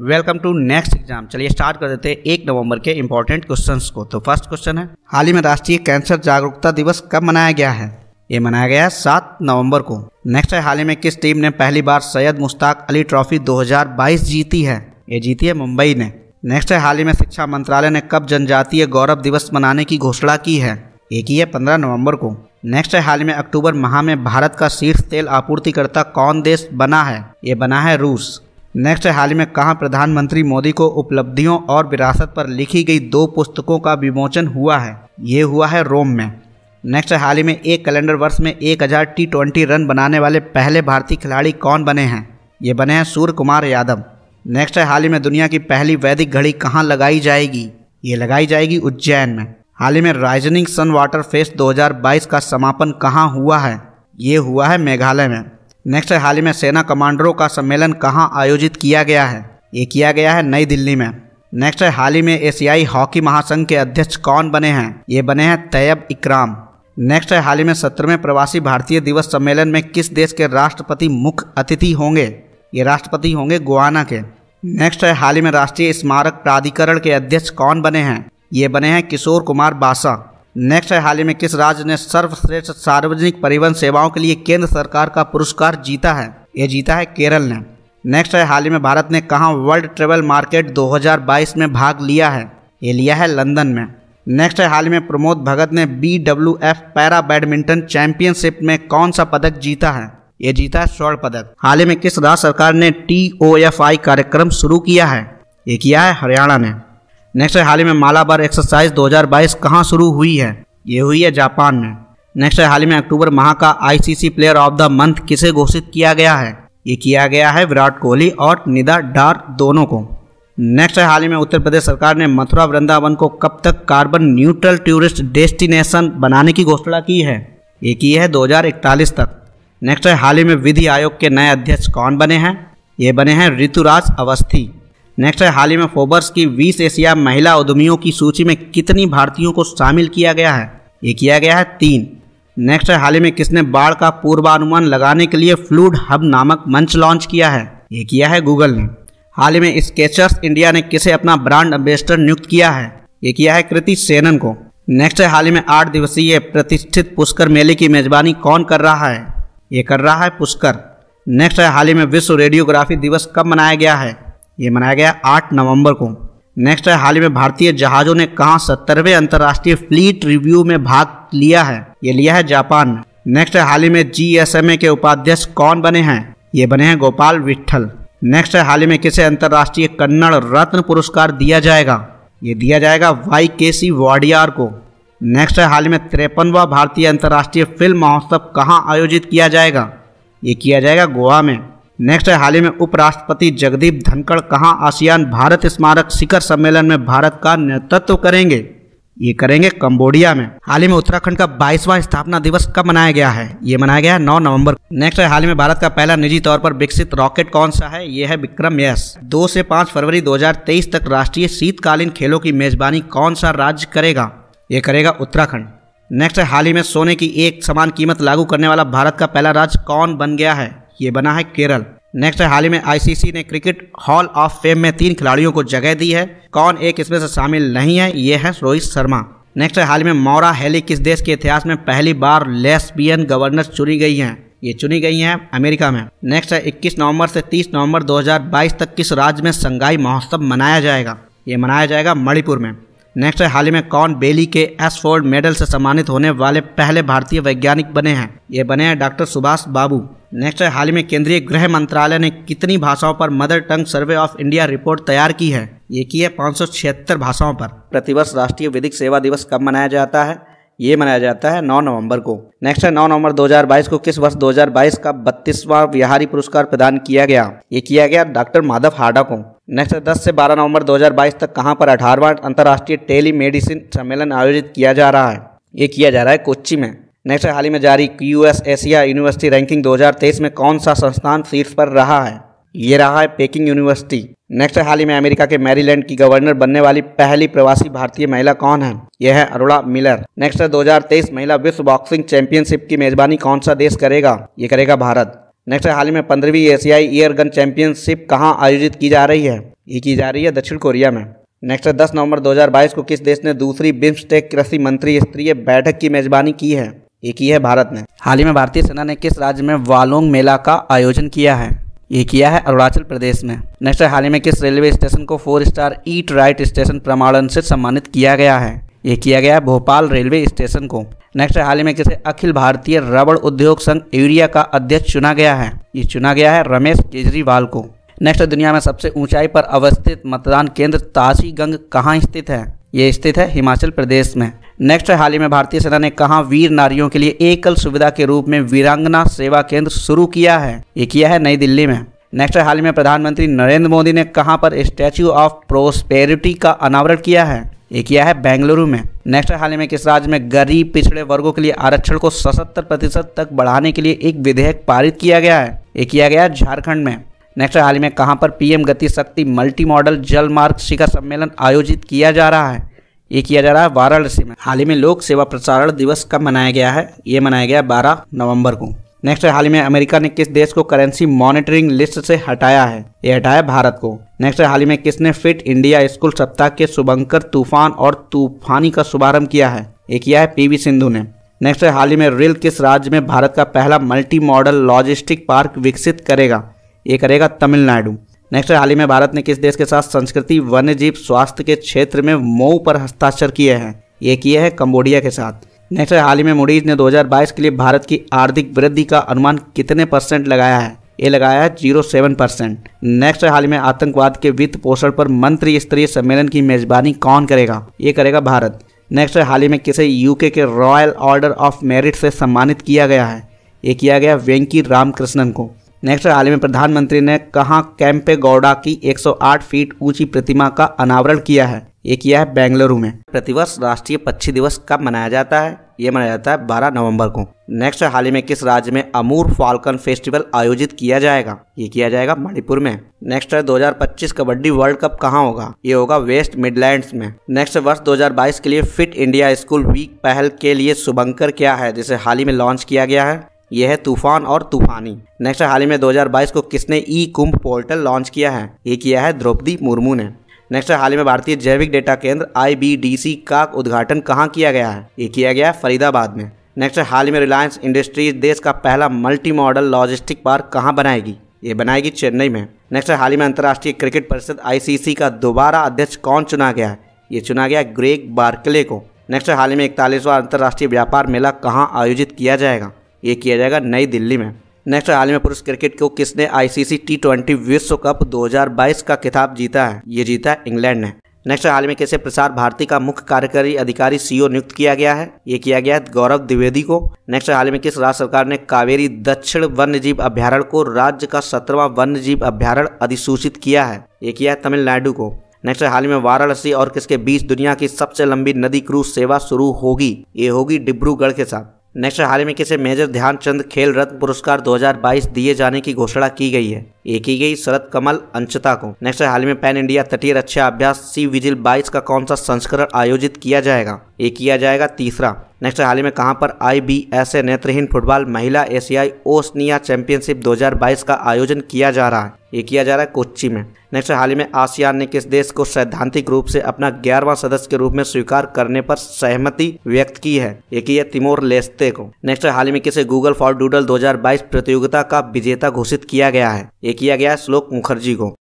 welcome to next exam चलिए start कर देते हैं एक नवंबर के इंपॉर्टेंट क्वेश्चन को तो फर्स्ट क्वेश्चन है हाल ही में राष्ट्रीय कैंसर जागरूकता दिवस कब मनाया गया है ये मनाया गया है सात नवम्बर को नेक्स्ट है हाल ही में किस टीम ने पहली बार सैयद मुश्ताक अली ट्रॉफी दो जीती है ये जीती है मुंबई ने नेक्स्ट है हाल ही में शिक्षा मंत्रालय ने कब जनजातीय गौरव दिवस मनाने की घोषणा की है ये की है पंद्रह नवम्बर को नेक्स्ट है हाल ही में अक्टूबर माह में भारत का शीर्ष तेल आपूर्तिकर्ता कौन देश बना है ये बना है रूस नेक्स्ट हाल ही में कहाँ प्रधानमंत्री मोदी को उपलब्धियों और विरासत पर लिखी गई दो पुस्तकों का विमोचन हुआ है ये हुआ है रोम में नेक्स्ट हाल ही में एक कैलेंडर वर्ष में एक हज़ार टी ट्वेंटी रन बनाने वाले पहले भारतीय खिलाड़ी कौन बने हैं ये बने हैं सूर्य कुमार यादव नेक्स्ट हाल ही में दुनिया की पहली वैदिक घड़ी कहाँ लगाई जाएगी ये लगाई जाएगी उज्जैन में हाल ही में राइजनिंग सन वाटर फेस्ट 2022 का समापन कहाँ हुआ है ये हुआ है मेघालय में नेक्स्ट है हाल ही में सेना कमांडरों का सम्मेलन कहाँ आयोजित किया गया है ये किया गया है नई दिल्ली में नेक्स्ट है हाल ही में एशियाई हॉकी महासंघ के अध्यक्ष कौन बने हैं ये बने हैं तैयब इकराम नेक्स्ट है हाल ही में सत्रहवें प्रवासी भारतीय दिवस सम्मेलन में किस देश के राष्ट्रपति मुख्य अतिथि होंगे ये राष्ट्रपति होंगे गुआना के नेक्स्ट है हाल ही में राष्ट्रीय स्मारक प्राधिकरण के अध्यक्ष कौन बने हैं ये बने हैं किशोर कुमार बासा नेक्स्ट है हाल ही में किस राज्य ने सर्वश्रेष्ठ सार्वजनिक परिवहन सेवाओं के लिए केंद्र सरकार का पुरस्कार जीता है ये जीता है केरल ने नेक्स्ट है हाल ही में भारत ने कहा वर्ल्ड ट्रेवल मार्केट 2022 में भाग लिया है ये लिया है लंदन में नेक्स्ट है हाल ही में प्रमोद भगत ने B W F para badminton championship में कौन सा पदक जीता है ये जीता है स्वर्ण पदक हाल ही में किस राज्य सरकार ने टी ओ एफ आई कार्यक्रम शुरू किया है ये किया है हरियाणा ने नेक्स्ट है हाल ही में मालाबार एक्सरसाइज 2022 कहाँ शुरू हुई है ये हुई है जापान में नेक्स्ट है हाल ही में अक्टूबर माह का ICC player of the month किसे घोषित किया गया है ये किया गया है विराट कोहली और निदा डार दोनों को नेक्स्ट है हाल ही में उत्तर प्रदेश सरकार ने मथुरा वृंदावन को कब तक कार्बन न्यूट्रल टूरिस्ट डेस्टिनेशन बनाने की घोषणा की है ये की है इकतालीस तक नेक्स्ट है हाल ही में विधि आयोग के नए अध्यक्ष कौन बने हैं ये बने हैं ऋतुराज अवस्थी नेक्स्ट है हाल ही में फोबर्स की बीस एशिया महिला उद्यमियों की सूची में कितनी भारतीयों को शामिल किया गया है ये किया गया है तीन नेक्स्ट है हाल ही में किसने बाढ़ का पूर्वानुमान लगाने के लिए फ्लूड हब नामक मंच लॉन्च किया है ये किया है गूगल ने हाल ही में स्केचर्स इंडिया ने किसे अपना ब्रांड एम्बेसडर नियुक्त किया है ये किया है कृति सेनन को नेक्स्ट है हाल ही में आठ दिवसीय प्रतिष्ठित पुष्कर मेले की मेजबानी कौन कर रहा है ये कर रहा है पुष्कर नेक्स्ट है हाल ही में विश्व रेडियोग्राफी दिवस कब मनाया गया है ये मनाया गया आठ नवंबर को नेक्स्ट है हाल ही में भारतीय जहाजों ने कहा सत्तरवे अंतर्राष्ट्रीय फ्लीट रिव्यू में भाग लिया है ये लिया है जापान नेक्स्ट है हाल ही में जी के उपाध्यक्ष कौन बने हैं ये बने हैं गोपाल विट्ठल नेक्स्ट है हाल ही में किसे अंतर्राष्ट्रीय कन्नड़ रत्न पुरस्कार दिया जाएगा ये दिया जाएगा वाई के सी वाडियार को नेक्स्ट है हाल ही में तिरपनवा भारतीय अंतर्राष्ट्रीय फिल्म महोत्सव कहाँ आयोजित किया जाएगा ये किया जाएगा गोवा में नेक्स्ट है हाल ही में उपराष्ट्रपति जगदीप धनखड़ कहाँ आसियान भारत स्मारक शिखर सम्मेलन में भारत का नेतृत्व करेंगे ये करेंगे कंबोडिया में हाल ही में उत्तराखंड का बाईसवा स्थापना दिवस कब मनाया गया है ये मनाया गया है नौ नवंबर नेक्स्ट है हाल ही में भारत का पहला निजी तौर पर विकसित रॉकेट कौन सा है ये है विक्रम यस दो से पाँच फरवरी 2023 तक राष्ट्रीय शीतकालीन खेलों की मेजबानी कौन सा राज्य करेगा ये करेगा उत्तराखंड नेक्स्ट है हाल ही में सोने की एक समान कीमत लागू करने वाला भारत का पहला राज्य कौन बन गया है ये बना है केरल नेक्स्ट है हाल ही में आईसीसी ने क्रिकेट हॉल ऑफ फेम में तीन खिलाड़ियों को जगह दी है कौन एक इसमें से शामिल नहीं है ये है रोहित शर्मा नेक्स्ट है हाल ही में मौरा हेली किस देश के इतिहास में पहली बार लेसबियन गवर्नर चुनी गई हैं ये चुनी गई हैं अमेरिका में नेक्स्ट है 21 नवंबर से 30 नवंबर 2022 तक किस राज्य में संगाई महोत्सव मनाया जाएगा ये मनाया जाएगा मणिपुर में नेक्स्ट है हाल ही में कौन बेली के एसफोर्ड मेडल से सम्मानित होने वाले पहले भारतीय वैज्ञानिक बने हैं ये बने हैं डॉक्टर सुभाष बाबू नेक्स्ट है हाल ही में केंद्रीय गृह मंत्रालय ने कितनी भाषाओं पर mother tongue survey of India report तैयार की है ये की है पाँच भाषाओं पर प्रतिवर्ष राष्ट्रीय विधिक सेवा दिवस कब मनाया जाता है ये मनाया जाता है 9 नवंबर को नेक्स्ट है 9 नवंबर 2022 को किस वर्ष 2022 का बत्तीसवां बिहारी पुरस्कार प्रदान किया गया ये किया गया डॉक्टर माधव हाडा को नेक्स्ट दस से बारह नवंबर 2022 तक कहाँ पर अठारहवां अंतर्राष्ट्रीय टेली मेडिसिन सम्मेलन आयोजित किया जा रहा है ये किया जा रहा है कोच्ची में नेक्स्ट हाल ही में जारी Q S Asia university ranking 2023 में कौन सा संस्थान शीर्ष पर रहा है ये रहा है पेकिंग यूनिवर्सिटी नेक्स्ट हाल ही में अमेरिका के मैरीलैंड की गवर्नर बनने वाली पहली प्रवासी भारतीय महिला कौन है यह है अरुणा मिलर नेक्स्ट दो महिला विश्व बॉक्सिंग चैंपियनशिप की मेजबानी कौन सा देश करेगा ये करेगा भारत नेक्स्ट हाल ही में पंद्रहवीं एशियाई ईयर गन चैंपियनशिप कहाँ आयोजित की जा रही है ये की जा रही है दक्षिण कोरिया में नेक्स्ट दस नवंबर 2022 को किस देश ने दूसरी बिम्सटेक कृषि मंत्री स्तरीय बैठक की मेजबानी की है ये की है भारत ने हाल ही में भारतीय सेना ने किस राज्य में वालोंग मेला का आयोजन किया है ये किया है अरुणाचल प्रदेश में नेक्स्ट हाल ही में किस रेलवे स्टेशन को four star eat right station प्रमाणन से सम्मानित किया गया है ये किया गया भोपाल रेलवे स्टेशन को नेक्स्ट हाल ही में किसे अखिल भारतीय रबड़ उद्योग संघ यूरिया का अध्यक्ष चुना गया है ये चुना गया है रमेश केजरीवाल को नेक्स्ट दुनिया में सबसे ऊंचाई पर अवस्थित मतदान केंद्र गंग कहाँ स्थित है ये स्थित है हिमाचल प्रदेश में नेक्स्ट हाल ही में भारतीय सेना ने कहा वीर नारियों के लिए एकल सुविधा के रूप में वीरांगना सेवा केंद्र शुरू किया है ये किया है नई दिल्ली में नेक्स्ट हाल ही में प्रधानमंत्री नरेंद्र मोदी ने कहा पर स्टैच्यू ऑफ प्रोस्पेरिटी का अनावरण किया है ये किया है बेंगलुरु में नेक्स्ट हाल ही में किस राज्य में गरीब पिछड़े वर्गों के लिए आरक्षण को सतर प्रतिशत तक बढ़ाने के लिए एक विधेयक पारित किया गया है ये किया गया है झारखंड में नेक्स्ट हाल ही में कहाँ पर पीएम गति शक्ति मल्टी मॉडल जल मार्ग शिखर सम्मेलन आयोजित किया जा रहा है ये किया जा रहा है वाराणसी में हाल ही में लोक सेवा प्रसारण दिवस कब मनाया गया है ये मनाया गया बारह नवम्बर को नेक्स्ट हाल ही में अमेरिका ने किस देश को करेंसी मॉनिटरिंग लिस्ट से हटाया है ये हटाया भारत को नेक्स्ट हाल ही में किसने फिट इंडिया स्कूल सप्ताह के शुभंकर तूफान और तूफानी का शुभारंभ किया है ये किया है पीवी सिंधु ने नेक्स्ट हाल ही में रेल किस राज्य में भारत का पहला मल्टी मॉडल लॉजिस्टिक पार्क विकसित करेगा ये करेगा तमिलनाडु नेक्स्ट हाल ही में भारत ने किस देश के साथ संस्कृति वन्य जीव स्वास्थ्य के क्षेत्र में मऊ पर हस्ताक्षर किए हैं ये किए हैं कंबोडिया के साथ नेक्स्ट हाल ही में मुडीज ने 2022 के लिए भारत की आर्थिक वृद्धि का अनुमान कितने परसेंट लगाया है ये लगाया है जीरो सेवन परसेंट नेक्स्ट हाल ही में आतंकवाद के वित्त पोषण पर मंत्री स्तरीय सम्मेलन की मेजबानी कौन करेगा ये करेगा भारत नेक्स्ट हाल ही में किसे यूके के रॉयल ऑर्डर ऑफ मेरिट से सम्मानित किया गया है ये किया गया वेंकी रामकृष्णन को नेक्स्ट हाल में प्रधानमंत्री ने कहा कैंपे गौड़ा की 108 फीट ऊंची प्रतिमा का अनावरण किया है ये किया है बेंगलुरु में प्रतिवर्ष राष्ट्रीय पक्षी दिवस कब मनाया जाता है ये मनाया जाता है 12 नवंबर को नेक्स्ट हाल ही में किस राज्य में अमूर फाल्कन फेस्टिवल आयोजित किया जाएगा ये किया जाएगा मणिपुर में नेक्स्ट है 2025 कबड्डी वर्ल्ड कप कहाँ होगा ये होगा वेस्ट मिडलैंड्स में नेक्स्ट वर्ष 2022 के लिए फिट इंडिया स्कूल वीक पहल के लिए शुभंकर क्या है जिसे हाल ही में लॉन्च किया गया है यह है तूफान और तूफानी नेक्स्ट हाल ही में 2022 को किसने ई कुंभ पोर्टल लॉन्च किया है ये किया है द्रौपदी मुर्मू ने नेक्स्ट हाल ही में भारतीय जैविक डेटा केंद्र आई का उद्घाटन कहाँ किया गया है ये किया गया है फरीदाबाद में नेक्स्ट हाल ही में रिलायंस इंडस्ट्रीज देश का पहला मल्टी मॉडल लॉजिस्टिक पार्क कहाँ बनाएगी ये बनाएगी चेन्नई में नेक्स्ट हाल ही में अंतर्राष्ट्रीय क्रिकेट परिषद आईसीसी का दोबारा अध्यक्ष कौन चुना गया है ये चुना गया ग्रेग बार्कले को नेक्स्ट हाल ही में इकतालीसवां अंतर्राष्ट्रीय व्यापार मेला कहाँ आयोजित किया जाएगा ये किया जाएगा नई दिल्ली में नेक्स्ट हाल में पुरुष क्रिकेट को किसने आईसीसी टी ट्वेंटी विश्व कप 2022 का खिताब जीता है ये जीता है इंग्लैंड ने नेक्स्ट हाल में कैसे प्रसार भारती का मुख्य कार्यकारी अधिकारी सीईओ नियुक्त किया गया है ये किया गया है गौरव द्विवेदी को नेक्स्ट हाल में किस राज्य सरकार ने कावेरी दक्षिण वन्य जीव अभ्यारण को राज्य का सत्रवा वन्य जीव अभ्यारण अधिसूचित किया है ये किया है तमिलनाडु को नेक्स्ट हाल में वाराणसी और किसके बीच दुनिया की सबसे लंबी नदी क्रूज सेवा शुरू होगी ये होगी डिब्रूगढ़ के साथ नेक्स्ट हाल ही में किसे मेजर ध्यानचंद खेल रत्न पुरस्कार 2022 दिए जाने की घोषणा की गई है एक ही गई शरद कमल अंशता को नेक्स्ट हाल में पैन इंडिया तटीय रक्षा अभ्यास सी विजिल बाईस का कौन सा संस्करण आयोजित किया जाएगा ये किया जाएगा तीसरा नेक्स्ट हाल ही में कहां पर ए नेत्रहीन फुटबॉल महिला एशियाई ओसनिया चैंपियनशिप 2022 का आयोजन किया जा रहा है ये किया जा रहा है कोच्ची में नेक्स्ट हाल ही में आसियान ने किस देश को सैद्धांतिक रूप से अपना ग्यारहवा सदस्य के रूप में स्वीकार करने पर सहमति व्यक्त की है ये की है तिमोर लेस्ते को नेक्स्ट हाल ही में किसे गूगल फॉर डूडल 2022 प्रतियोगिता का विजेता घोषित किया गया है ये किया गया श्लोक मुखर्जी को